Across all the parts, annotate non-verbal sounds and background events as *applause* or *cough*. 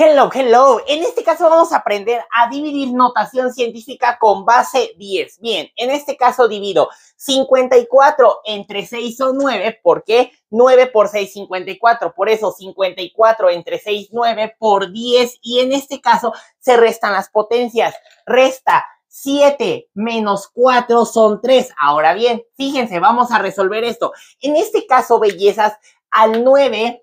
Hello, hello. En este caso vamos a aprender a dividir notación científica con base 10. Bien, en este caso divido 54 entre 6 son 9, ¿por qué? 9 por 6, 54. Por eso 54 entre 6, 9 por 10. Y en este caso se restan las potencias. Resta 7 menos 4 son 3. Ahora bien, fíjense, vamos a resolver esto. En este caso, bellezas, al 9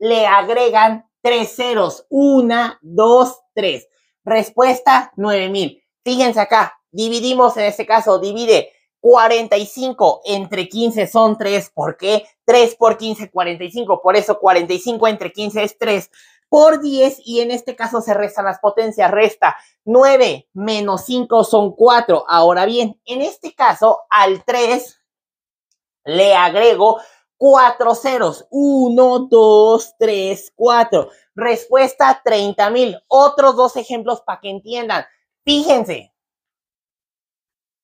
le agregan tres ceros. Una, dos, tres. Respuesta 9000. Fíjense acá, dividimos en este caso, divide 45 entre 15 son 3. ¿Por qué? 3 por 15, 45. Por eso 45 entre 15 es 3 por 10 y en este caso se restan las potencias, resta 9 menos 5 son 4. Ahora bien, en este caso al 3 le agrego cuatro ceros. Uno, dos, tres, cuatro. Respuesta 30 mil. Otros dos ejemplos para que entiendan. Fíjense.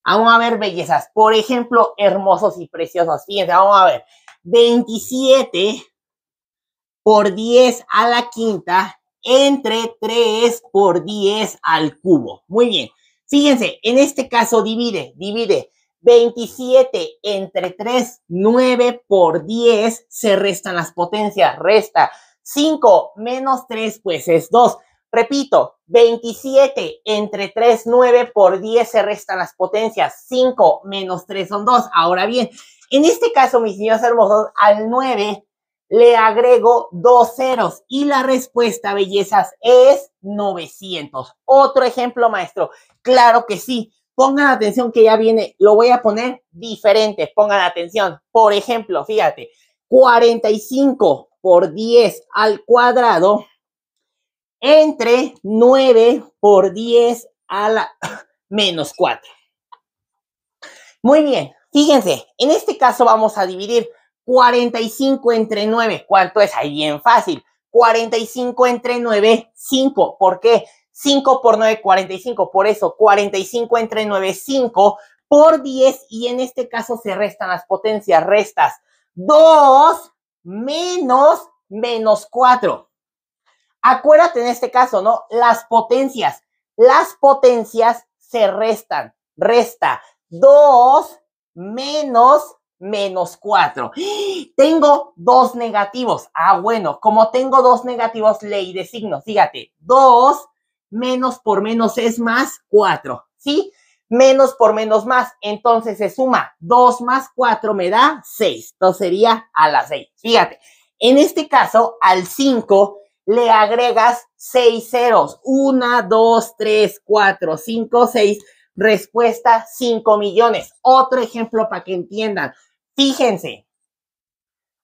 Vamos a ver bellezas. Por ejemplo, hermosos y preciosos. Fíjense, vamos a ver. 27 por 10 a la quinta entre 3 por 10 al cubo. Muy bien. Fíjense, en este caso divide, divide. 27 entre 3, 9 por 10, se restan las potencias, resta. 5 menos 3, pues es 2. Repito, 27 entre 3, 9 por 10 se restan las potencias. 5 menos 3 son 2. Ahora bien, en este caso, mis niños hermosos, al 9 le agrego dos ceros y la respuesta, bellezas, es 900. Otro ejemplo, maestro. Claro que sí. Pongan atención que ya viene, lo voy a poner diferente, pongan atención. Por ejemplo, fíjate, 45 por 10 al cuadrado entre 9 por 10 a la *laughs* menos 4. Muy bien, fíjense, en este caso vamos a dividir 45 entre 9. ¿Cuánto es? Ahí bien fácil. 45 entre 9, 5. ¿Por qué? 5 por 9, 45. Por eso, 45 entre 9, 5 por 10. Y en este caso se restan las potencias. Restas 2 menos menos 4. Acuérdate en este caso, ¿no? Las potencias. Las potencias se restan. Resta 2 menos menos 4. Tengo dos negativos. Ah, bueno, como tengo dos negativos, ley de signos. Fíjate, 2 menos por menos es más 4, ¿sí? Menos por menos más, entonces se suma 2 más 4 me da 6, entonces sería a la 6, fíjate. En este caso, al 5 le agregas 6 ceros, 1, 2, 3, 4, 5, 6, respuesta 5 millones. Otro ejemplo para que entiendan, fíjense,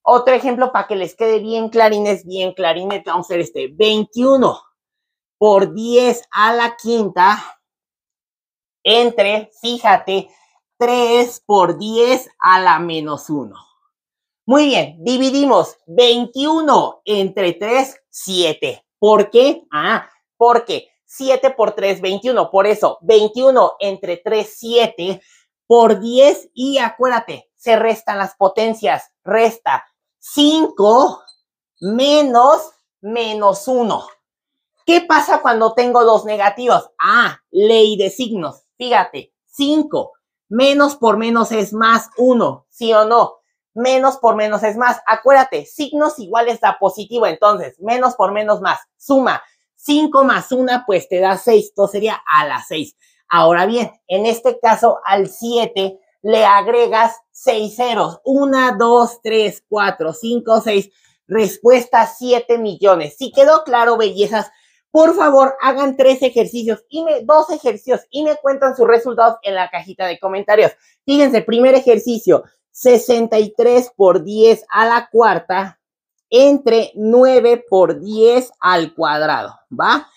otro ejemplo para que les quede bien es bien clarín. vamos a hacer este, 21 por 10 a la quinta entre, fíjate, 3 por 10 a la menos 1. Muy bien, dividimos 21 entre 3, 7. ¿Por qué? Ah, porque 7 por 3, 21. Por eso, 21 entre 3, 7 por 10. Y acuérdate, se restan las potencias. Resta 5 menos menos 1. ¿Qué pasa cuando tengo dos negativos? Ah, ley de signos. Fíjate, 5. Menos por menos es más 1, ¿sí o no? Menos por menos es más. Acuérdate, signos iguales a positivo, entonces, menos por menos más. Suma, 5 más 1, pues te da 6. Entonces sería a la 6. Ahora bien, en este caso, al 7 le agregas 6 ceros. 1, 2, 3, 4, 5, 6. Respuesta 7 millones. Si quedó claro, bellezas, por favor, hagan tres ejercicios y me, dos ejercicios y me cuentan sus resultados en la cajita de comentarios. Fíjense, primer ejercicio, 63 por 10 a la cuarta entre 9 por 10 al cuadrado, ¿va?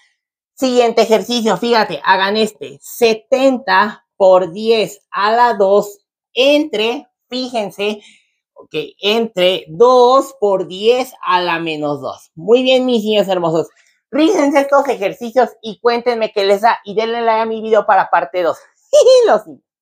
Siguiente ejercicio, fíjate, hagan este, 70 por 10 a la 2 entre, fíjense, ok, entre 2 por 10 a la menos 2. Muy bien, mis niños hermosos. Ríjense estos ejercicios y cuéntenme qué les da y denle like a mi video para parte 2. *laughs*